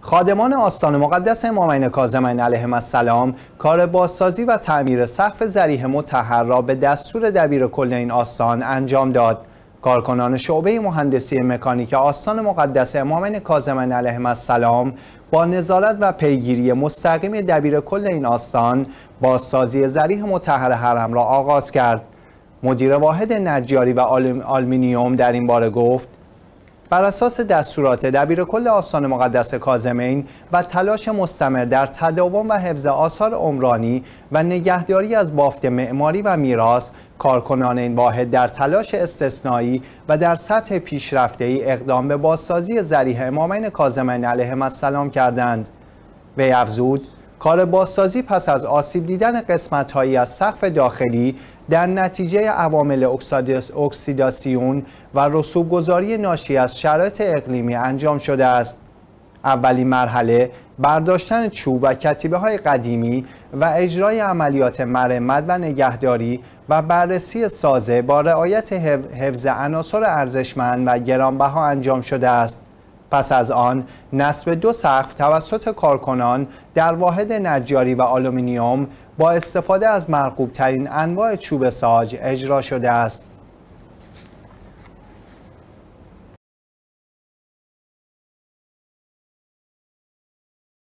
خادمان آستان مقدس امامین کازمین علیهم السلام کار بازسازی و تعمیر سقف زریح متحر را به دستور دبیر کل این آستان انجام داد کارکنان شعبه مهندسی مکانیک آستان مقدس امامین کازمین علیهم السلام با نظارت و پیگیری مستقیم دبیر کل این آستان بازسازی زریح متحر حرم را آغاز کرد مدیر واحد نجاری و آلومینیوم در این باره گفت بر اساس دستورات دبیر کل آسان مقدس کازمین و تلاش مستمر در تداوم و حفظ آثار عمرانی و نگهداری از بافت معماری و میراث کارکنان این واحد در تلاش استثنایی و در سطح پیشرفته ای اقدام به بازسازی زریح امامین کازمین علیهم السلام کردند وی افزود کار بازسازی پس از آسیب دیدن قسمتهایی از سقف داخلی در نتیجه عوامل اکسیداسیون و رسوبگذاری ناشی از شرایط اقلیمی انجام شده است. اولین مرحله برداشتن چوب و کتیبه های قدیمی و اجرای عملیات مرمت و نگهداری و بررسی سازه با رعایت حفظ عناصر ارزشمند و گرانبها انجام شده است. پس از آن نصب دو سقف توسط کارکنان در واحد نجاری و آلومینیوم با استفاده از مرقوب ترین انواع چوب ساج اجرا شده است.